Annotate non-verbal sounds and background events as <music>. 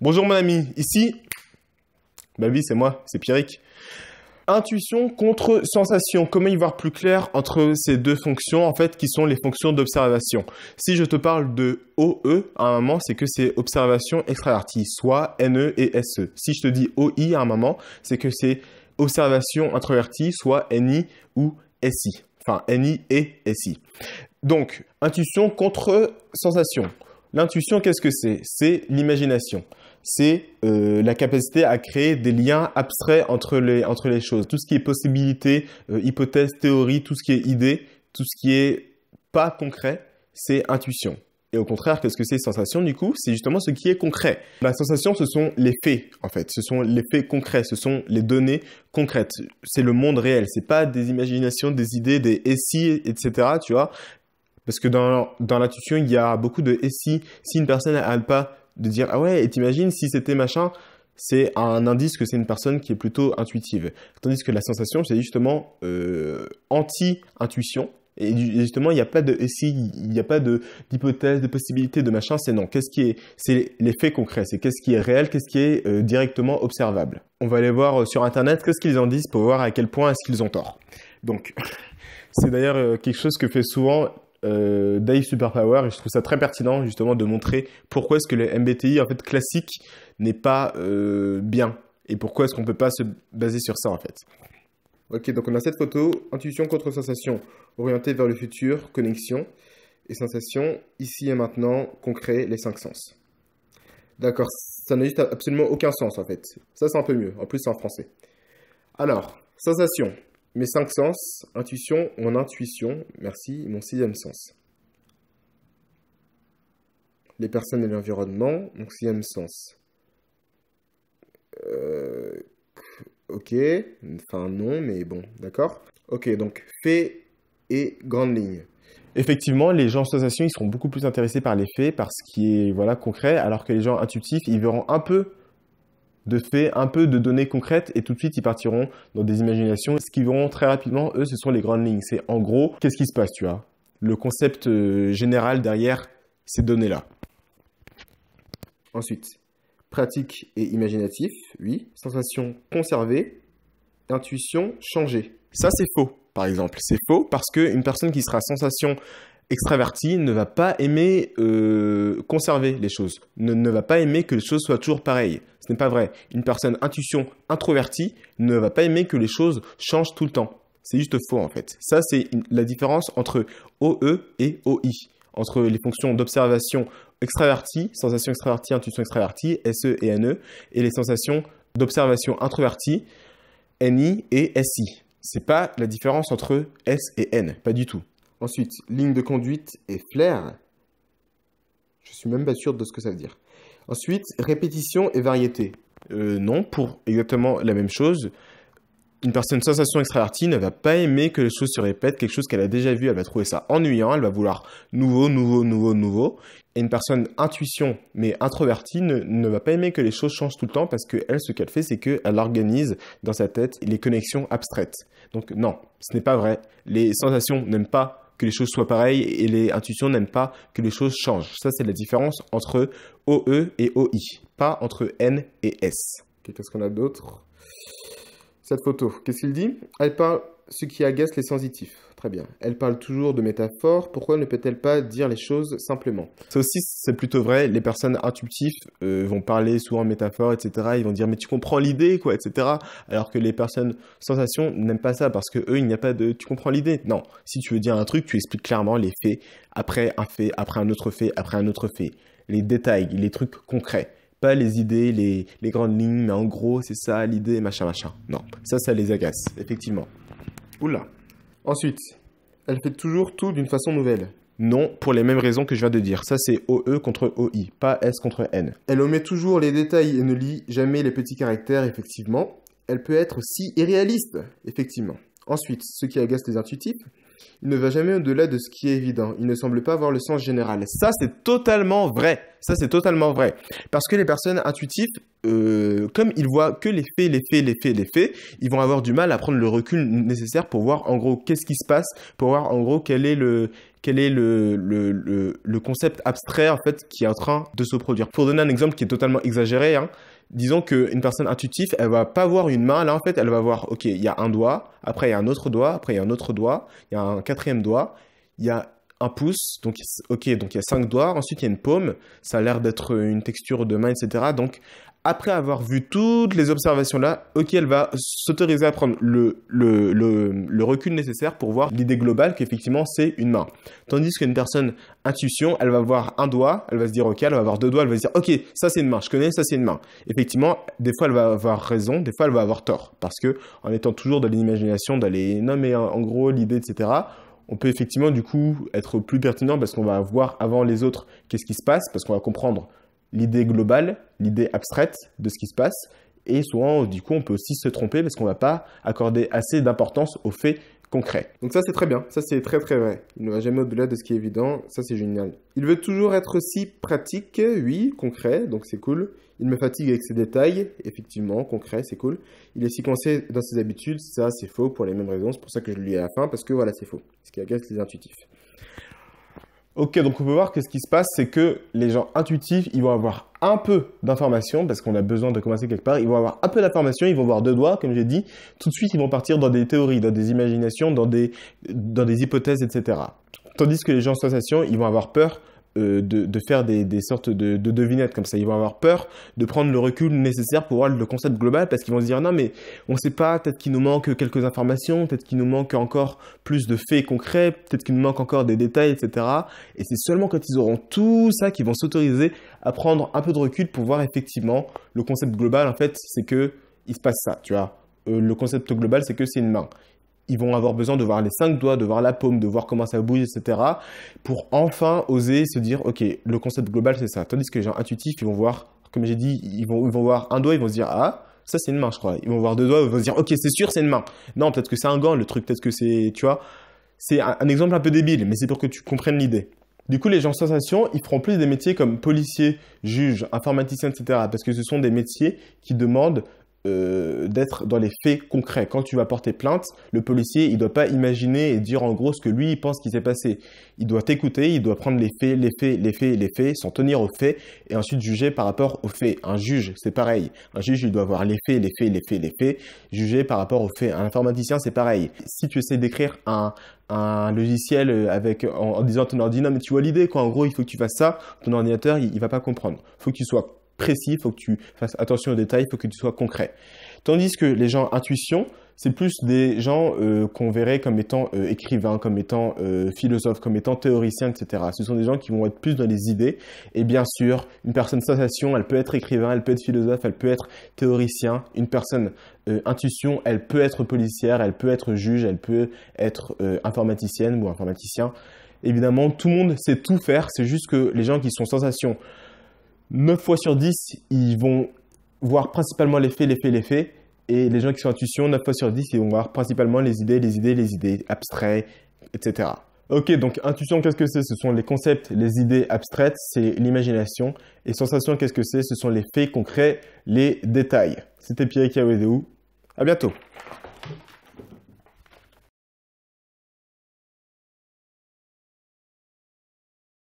Bonjour mon ami, ici, ma vie c'est moi, c'est Pierrick. Intuition contre sensation. Comment y voir plus clair entre ces deux fonctions, en fait, qui sont les fonctions d'observation Si je te parle de OE à un moment, c'est que c'est observation extravertie, soit NE et SE. Si je te dis OI à un moment, c'est que c'est observation introvertie, soit NI ou SI. Enfin, NI et SI. Donc, intuition contre sensation. L'intuition, qu'est-ce que c'est C'est l'imagination c'est euh, la capacité à créer des liens abstraits entre les, entre les choses. Tout ce qui est possibilité, euh, hypothèse, théorie, tout ce qui est idée, tout ce qui est pas concret, c'est intuition. Et au contraire, qu'est-ce que c'est sensation du coup C'est justement ce qui est concret. La sensation, ce sont les faits, en fait. Ce sont les faits concrets, ce sont les données concrètes. C'est le monde réel, Ce n'est pas des imaginations, des idées, des si, etc., tu vois. Parce que dans, dans l'intuition, il y a beaucoup de si, si une personne n'a pas de dire ah ouais, et t'imagines si c'était machin, c'est un indice que c'est une personne qui est plutôt intuitive. Tandis que la sensation, c'est justement euh, anti-intuition. Et justement, il n'y a pas de, il n'y a pas de d'hypothèse, de possibilité, de machin. C'est non. Qu'est-ce qui est, c'est l'effet concret, C'est qu'est-ce qui est réel, qu'est-ce qui est euh, directement observable. On va aller voir euh, sur internet qu'est-ce qu'ils en disent pour voir à quel point est-ce qu'ils ont tort. Donc, <laughs> c'est d'ailleurs quelque chose que fait souvent euh, Superpower et je trouve ça très pertinent justement de montrer pourquoi est-ce que le MBTI en fait classique n'est pas euh, bien et pourquoi est-ce qu'on peut pas se baser sur ça en fait. Ok, donc on a cette photo, intuition contre sensation, orientée vers le futur, connexion et sensation, ici et maintenant, concret, les cinq sens. D'accord, ça n'a absolument aucun sens en fait. Ça c'est un peu mieux, en plus c'est en français. Alors, sensation, mes cinq sens, intuition, mon intuition, merci, mon sixième sens. Les personnes et l'environnement, mon sixième sens. Euh, ok, enfin non, mais bon, d'accord. Ok, donc faits et grandes lignes. Effectivement, les gens en sensation, ils seront beaucoup plus intéressés par les faits, parce ce qui est voilà concret, alors que les gens intuitifs, ils verront un peu de fait, un peu de données concrètes et tout de suite ils partiront dans des imaginations. Ce qu'ils verront très rapidement, eux, ce sont les grandes lignes. C'est en gros, qu'est-ce qui se passe, tu vois Le concept euh, général derrière ces données-là. Ensuite, pratique et imaginatif, oui. Sensation conservée, intuition changée. Ça, c'est faux, par exemple. C'est faux parce qu'une personne qui sera sensation extraverti ne va pas aimer euh, conserver les choses, ne, ne, va pas aimer que les choses soient toujours pareilles. Ce n'est pas vrai. Une personne intuition introvertie ne va pas aimer que les choses changent tout le temps. C'est juste faux en fait. Ça, c'est la différence entre OE et OI, entre les fonctions d'observation extravertie, sensation extravertie, intuition extravertie, SE et NE, et les sensations d'observation introvertie, NI et SI. C'est pas la différence entre S et N, pas du tout. Ensuite, ligne de conduite et flair. Je suis même pas sûr de ce que ça veut dire. Ensuite, répétition et variété. Euh, non, pour exactement la même chose. Une personne sensation extravertie ne va pas aimer que les choses se répètent, quelque chose qu'elle a déjà vu, elle va trouver ça ennuyant, elle va vouloir nouveau, nouveau, nouveau, nouveau. Et une personne intuition mais introvertie ne, ne va pas aimer que les choses changent tout le temps parce qu'elle, ce qu'elle fait, c'est qu'elle organise dans sa tête les connexions abstraites. Donc non, ce n'est pas vrai. Les sensations n'aiment pas que les choses soient pareilles et les intuitions n'aiment pas que les choses changent. Ça, c'est la différence entre OE et OI, pas entre N et S. Qu'est-ce qu'on a d'autre Cette photo, qu'est-ce qu'il dit Elle ce qui agace les sensitifs. Très bien. Elle parle toujours de métaphores. Pourquoi ne peut-elle pas dire les choses simplement Ça aussi, c'est plutôt vrai. Les personnes intuitives euh, vont parler souvent en métaphores, etc. Ils vont dire mais tu comprends l'idée, quoi, etc. Alors que les personnes sensations n'aiment pas ça parce que eux, il n'y a pas de tu comprends l'idée. Non. Si tu veux dire un truc, tu expliques clairement les faits après un fait, après un autre fait, après un autre fait. Les détails, les trucs concrets pas les idées, les, les, grandes lignes, mais en gros, c'est ça l'idée, machin, machin. Non, ça, ça les agace, effectivement. Oula. Ensuite, elle fait toujours tout d'une façon nouvelle. Non, pour les mêmes raisons que je viens de dire. Ça, c'est OE contre OI, pas S contre N. Elle omet toujours les détails et ne lit jamais les petits caractères, effectivement. Elle peut être si irréaliste, effectivement. Ensuite, ce qui agace les intuitifs, il ne va jamais au-delà de ce qui est évident. Il ne semble pas avoir le sens général. Ça, c'est totalement vrai. Ça, c'est totalement vrai. Parce que les personnes intuitives euh, comme ils voient que les faits, les faits, les faits, les faits, ils vont avoir du mal à prendre le recul nécessaire pour voir en gros qu'est-ce qui se passe, pour voir en gros quel est le quel est le, le, le, concept abstrait en fait qui est en train de se produire. Pour donner un exemple qui est totalement exagéré, hein, disons qu'une personne intuitive, elle va pas voir une main, là en fait elle va voir, ok, il y a un doigt, après il y a un autre doigt, après il y a un autre doigt, il y a un quatrième doigt, il y a un pouce, donc ok, donc il y a cinq doigts, ensuite il y a une paume, ça a l'air d'être une texture de main, etc. Donc après avoir vu toutes les observations là, ok, elle va s'autoriser à prendre le, recul nécessaire pour voir l'idée globale qu'effectivement c'est une main. Tandis qu'une personne intuition, elle va voir un doigt, elle va se dire ok, elle va voir deux doigts, elle va se dire ok, ça c'est une main, je connais, ça c'est une main. Effectivement, des fois elle va avoir raison, des fois elle va avoir tort, parce que en étant toujours dans l'imagination, dans les en gros l'idée, etc on peut effectivement du coup être plus pertinent parce qu'on va voir avant les autres qu'est-ce qui se passe, parce qu'on va comprendre l'idée globale, l'idée abstraite de ce qui se passe. Et souvent, du coup, on peut aussi se tromper parce qu'on ne va pas accorder assez d'importance aux faits concrets. Donc ça, c'est très bien. Ça, c'est très très vrai. Il ne va jamais au-delà de ce qui est évident. Ça, c'est génial. Il veut toujours être aussi pratique, oui, concret, donc c'est cool. Il me fatigue avec ses détails, effectivement, concret, c'est cool. Il est si coincé dans ses habitudes, ça, c'est faux pour les mêmes raisons. C'est pour ça que je lui ai à la fin, parce que voilà, c'est faux. Ce qui agace les intuitifs. Ok, donc on peut voir que ce qui se passe, c'est que les gens intuitifs, ils vont avoir un peu d'informations, parce qu'on a besoin de commencer quelque part, ils vont avoir un peu d'informations, ils vont voir deux doigts, comme j'ai dit, tout de suite ils vont partir dans des théories, dans des imaginations, dans des, dans des hypothèses, etc. Tandis que les gens en sensation, ils vont avoir peur euh, de, faire des, sortes de, devinettes comme ça. Ils vont avoir peur de prendre le recul nécessaire pour voir le concept global parce qu'ils vont se dire non mais on sait pas, peut-être qu'il nous manque quelques informations, peut-être qu'il nous manque encore plus de faits concrets, peut-être qu'il nous manque encore des détails, etc. Et c'est seulement quand ils auront tout ça qu'ils vont s'autoriser à prendre un peu de recul pour voir effectivement le concept global en fait c'est que il se passe ça, tu vois. Euh, le concept global c'est que c'est une main ils vont avoir besoin de voir les cinq doigts, de voir la paume, de voir comment ça bouge, etc. pour enfin oser se dire, OK, le concept global, c'est ça. Tandis que les gens intuitifs, ils vont voir, comme j'ai dit, ils vont, voir un doigt, ils vont se dire, ah, ça c'est une main, je crois. Ils vont voir deux doigts, ils vont se dire, ok, c'est sûr, c'est une main. Non, peut-être que c'est un gant, le truc, peut-être que c'est, tu vois. C'est un, exemple un peu débile, mais c'est pour que tu comprennes l'idée. Du coup, les gens sensation, ils feront plus des métiers comme policiers, juges, informaticiens, etc. Parce que ce sont des métiers qui demandent euh, d'être dans les faits concrets. Quand tu vas porter plainte, le policier, il doit pas imaginer et dire en gros ce que lui, il pense qu'il s'est passé. Il doit écouter il doit prendre les faits, les faits, les faits, les faits, s'en tenir aux faits et ensuite juger par rapport aux faits. Un juge, c'est pareil. Un juge, il doit voir les faits, les faits, les faits, les faits, juger par rapport aux faits. Un informaticien, c'est pareil. Si tu essaies d'écrire un, logiciel euh, avec en, disant ton ordinateur mais tu vois l'idée quoi en gros il faut que tu fasses ça ton ordinateur il, va pas comprendre faut que tu sois précis, il faut que tu fasses attention aux détails, il faut que tu sois concret. Tandis que les gens intuition, c'est plus des gens euh, qu'on verrait comme étant écrivain, euh, écrivains, comme étant philosophe, euh, philosophes, comme étant théoriciens, etc. Ce sont des gens qui vont être plus dans les idées. Et bien sûr, une personne sensation, elle peut être écrivain, elle peut être philosophe, elle peut être théoricien. Une personne intuition, elle peut être policière, elle peut être juge, elle peut être informaticienne ou informaticien. Évidemment, tout le monde sait tout faire, c'est juste que les gens qui sont sensation 9 fois sur 10, ils vont voir principalement les faits, les faits, les faits. Et les gens qui sont intuition, 9 fois sur 10, ils vont voir principalement les idées, les idées, les idées, abstraites, etc. Ok, donc intuition, qu'est-ce que c'est Ce sont les concepts, les idées abstraites, c'est l'imagination. Et sensation, qu'est-ce que c'est Ce sont les faits concrets, les détails. C'était Pierre Kawedeou. À bientôt